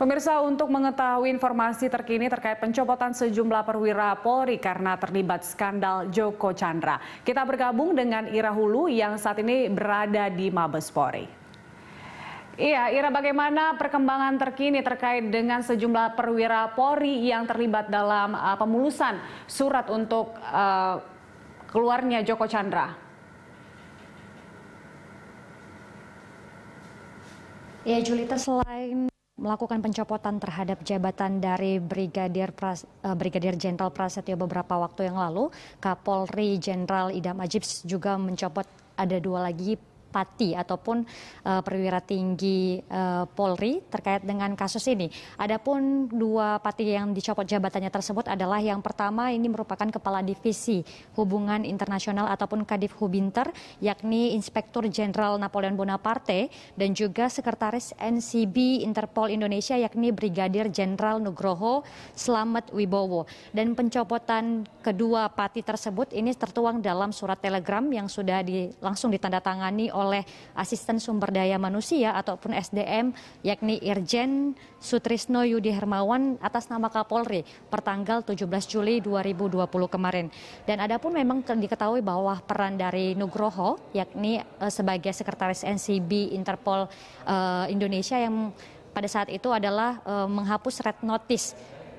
Pemirsa untuk mengetahui informasi terkini terkait pencopotan sejumlah perwira Polri karena terlibat skandal Joko Chandra. Kita bergabung dengan Ira Hulu yang saat ini berada di Mabes Polri. Iya, Ira bagaimana perkembangan terkini terkait dengan sejumlah perwira Polri yang terlibat dalam uh, pemulusan surat untuk uh, keluarnya Joko Chandra? Ya Julita, selain melakukan pencopotan terhadap jabatan dari Brigadir Pras, uh, Brigadir Jenderal Prasetyo beberapa waktu yang lalu. Kapolri Jenderal Idam Ajib juga mencopot ada dua lagi Pati ataupun uh, perwira tinggi uh, Polri terkait dengan kasus ini. Adapun dua pati yang dicopot jabatannya tersebut adalah yang pertama ini merupakan kepala divisi hubungan internasional ataupun Kadif Hubinter yakni Inspektur Jenderal Napoleon Bonaparte dan juga sekretaris NCB Interpol Indonesia yakni Brigadir Jenderal Nugroho Slamet Wibowo. Dan pencopotan kedua pati tersebut ini tertuang dalam surat telegram yang sudah di, langsung ditandatangani oleh Asisten Sumber Daya Manusia ataupun SDM yakni Irjen Sutrisno Yudi Hermawan atas nama Kapolri pertanggal 17 Juli 2020 kemarin. Dan ada pun memang diketahui bahwa peran dari Nugroho yakni eh, sebagai Sekretaris NCB Interpol eh, Indonesia yang pada saat itu adalah eh, menghapus red notice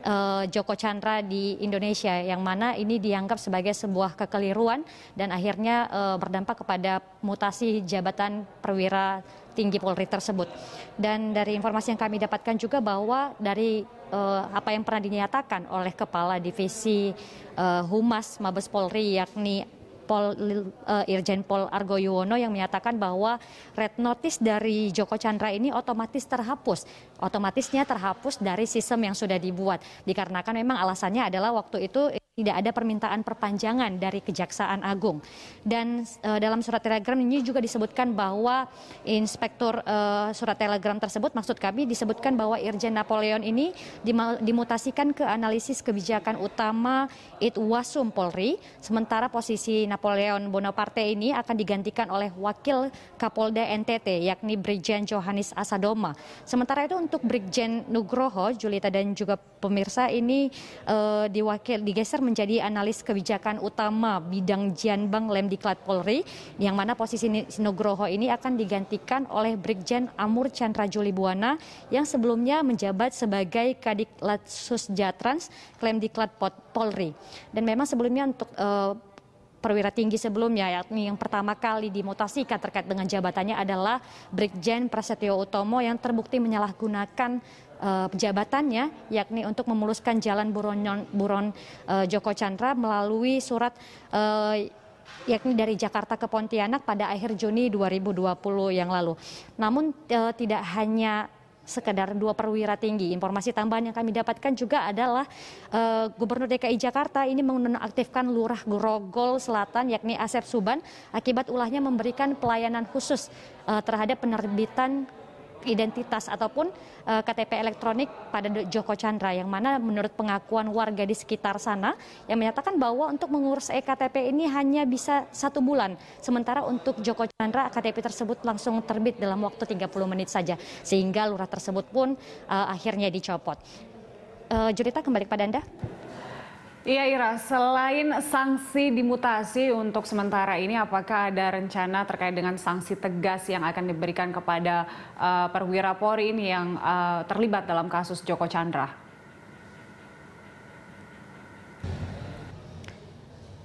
uh, Joko Chandra di Indonesia yang mana ini dianggap sebagai sebuah kekeliruan dan akhirnya uh, berdampak kepada mutasi jabatan perwira tinggi Polri tersebut. Dan dari informasi yang kami dapatkan juga bahwa dari uh, apa yang pernah dinyatakan oleh Kepala Divisi uh, Humas Mabes Polri yakni Pol uh, eh, Irjen Pol Argo Yuwono yang menyatakan bahwa red notice dari Joko Chandra ini otomatis terhapus. Otomatisnya terhapus dari sistem yang sudah dibuat dikarenakan memang alasannya adalah waktu itu tidak ada permintaan perpanjangan dari Kejaksaan Agung. Dan uh, dalam surat telegram ini juga disebutkan bahwa inspektur uh, surat telegram tersebut maksud kami disebutkan bahwa Irjen Napoleon ini dimutasikan ke analisis kebijakan utama Itwasum Polri, sementara posisi Napoleon Bonaparte ini akan digantikan oleh Wakil Kapolda NTT yakni Brigjen Johannes Asadoma. Sementara itu untuk Brigjen Nugroho, Julita dan juga pemirsa ini uh, diwakil digeser menjadi analis kebijakan utama bidang jianbang Lemdiklat Polri, yang mana posisi Sinogroho ini akan digantikan oleh Brigjen Amur Chandra Julibuana yang sebelumnya menjabat sebagai Kadiklat Susjatrans Lemdiklat Polri. Dan memang sebelumnya untuk uh, perwira tinggi sebelumnya yakni yang pertama kali dimutasikan terkait dengan jabatannya adalah Brigjen Prasetyo Utomo yang terbukti menyalahgunakan uh, jabatannya yakni untuk memuluskan jalan buron buron uh, eh, Joko Chandra melalui surat uh, yakni dari Jakarta ke Pontianak pada akhir Juni 2020 yang lalu. Namun e, tidak hanya sekedar dua perwira tinggi. Informasi tambahan yang kami dapatkan juga adalah uh, Gubernur DKI Jakarta ini mengaktifkan Lurah Grogol Selatan yakni Asep Suban akibat ulahnya memberikan pelayanan khusus uh, terhadap penerbitan identitas ataupun uh, eh, KTP elektronik pada Joko Chandra yang mana menurut pengakuan warga di sekitar sana yang menyatakan bahwa untuk mengurus e-KTP ini hanya bisa satu bulan sementara untuk Joko Chandra KTP tersebut langsung terbit dalam waktu 30 menit saja sehingga lurah tersebut pun uh, akhirnya dicopot. Uh, Jurita kembali kepada Anda. Iya Ira, selain sanksi dimutasi untuk sementara ini, apakah ada rencana terkait dengan sanksi tegas yang akan diberikan kepada uh, perwira Polri ini yang uh, terlibat dalam kasus Joko Chandra?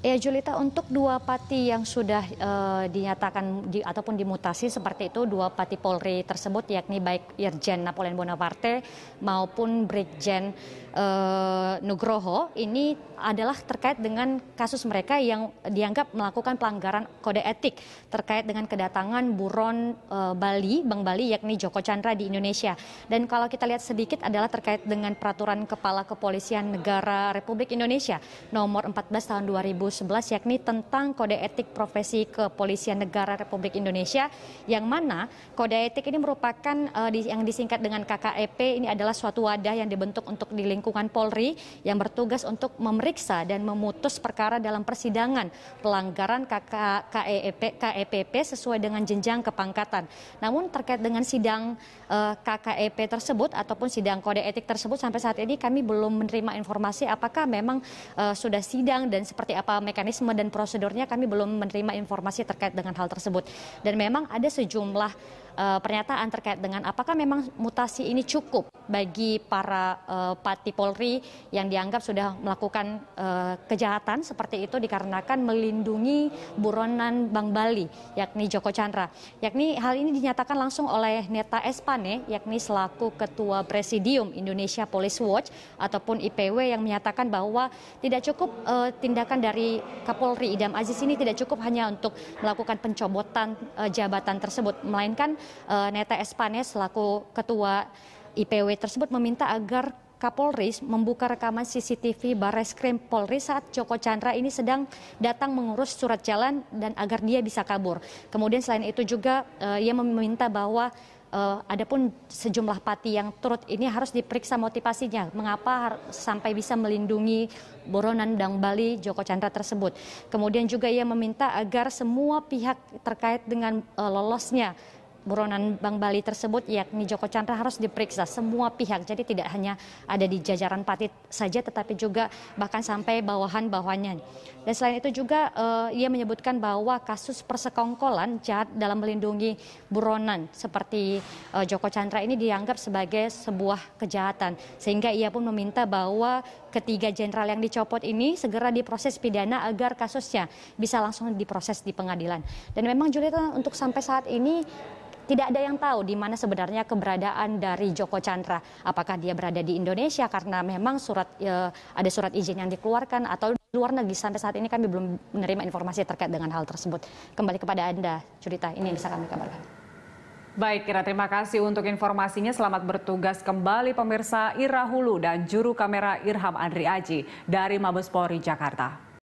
Ya Julita, untuk dua pati yang sudah uh, dinyatakan di, ataupun dimutasi seperti itu, dua pati Polri tersebut yakni baik Irjen Napoleon Bonaparte maupun Brigjen uh, Nugroho ini adalah terkait dengan kasus mereka yang dianggap melakukan pelanggaran kode etik terkait dengan kedatangan buron uh, Bali, Bang Bali yakni Joko Chandra di Indonesia. Dan kalau kita lihat sedikit adalah terkait dengan peraturan Kepala Kepolisian Negara Republik Indonesia nomor 14 tahun 2000 2011 yakni tentang kode etik profesi kepolisian negara Republik Indonesia yang mana kode etik ini merupakan uh, di, yang disingkat dengan KKEP ini adalah suatu wadah yang dibentuk untuk di lingkungan Polri yang bertugas untuk memeriksa dan memutus perkara dalam persidangan pelanggaran KKEP KEPP sesuai dengan jenjang kepangkatan. Namun terkait dengan sidang uh, eh, KKEP tersebut ataupun sidang kode etik tersebut sampai saat ini kami belum menerima informasi apakah memang uh, sudah sidang dan seperti apa Eh, mekanisme dan prosedurnya kami belum menerima informasi terkait dengan hal tersebut. Dan memang ada sejumlah uh, pernyataan terkait dengan apakah memang mutasi ini cukup bagi para uh, pati Polri yang dianggap sudah melakukan uh, kejahatan seperti itu dikarenakan melindungi buronan Bang Bali yakni Joko Chandra. Yakni hal ini dinyatakan langsung oleh Neta Espane yakni selaku Ketua Presidium Indonesia Police Watch ataupun IPW yang menyatakan bahwa tidak cukup uh, tindakan dari Kapolri Idam Aziz ini tidak cukup hanya untuk melakukan pencobotan uh, jabatan tersebut melainkan uh, Neta Espane selaku ketua IPW tersebut meminta agar Kapolri membuka rekaman CCTV Bareskrim Polri saat Joko Chandra ini sedang datang mengurus surat jalan dan agar dia bisa kabur. Kemudian selain itu juga uh, ia meminta bahwa uh, eh, pun sejumlah pati yang turut ini harus diperiksa motivasinya mengapa sampai bisa melindungi Boronan dan Bali Joko Chandra tersebut. Kemudian juga ia meminta agar semua pihak terkait dengan uh, lolosnya buronan Bang Bali tersebut yakni Joko Chandra harus diperiksa semua pihak. Jadi tidak hanya ada di jajaran Patit saja tetapi juga bahkan sampai bawahan-bawahannya. Dan selain itu juga uh, ia menyebutkan bahwa kasus persekongkolan jahat dalam melindungi buronan seperti uh, Joko Chandra ini dianggap sebagai sebuah kejahatan sehingga ia pun meminta bahwa ketiga jenderal yang dicopot ini segera diproses pidana agar kasusnya bisa langsung diproses di pengadilan. Dan memang Julieta untuk sampai saat ini tidak ada yang tahu di mana sebenarnya keberadaan dari Joko Chandra. Apakah dia berada di Indonesia karena memang surat e, ada surat izin yang dikeluarkan atau luar negeri sampai saat ini kami belum menerima informasi terkait dengan hal tersebut. Kembali kepada Anda, cerita ini yang bisa kami kabarkan. Baik, Ira, terima kasih untuk informasinya. Selamat bertugas kembali pemirsa Ira Hulu dan juru kamera Irham Andri Aji dari Mabes Polri Jakarta.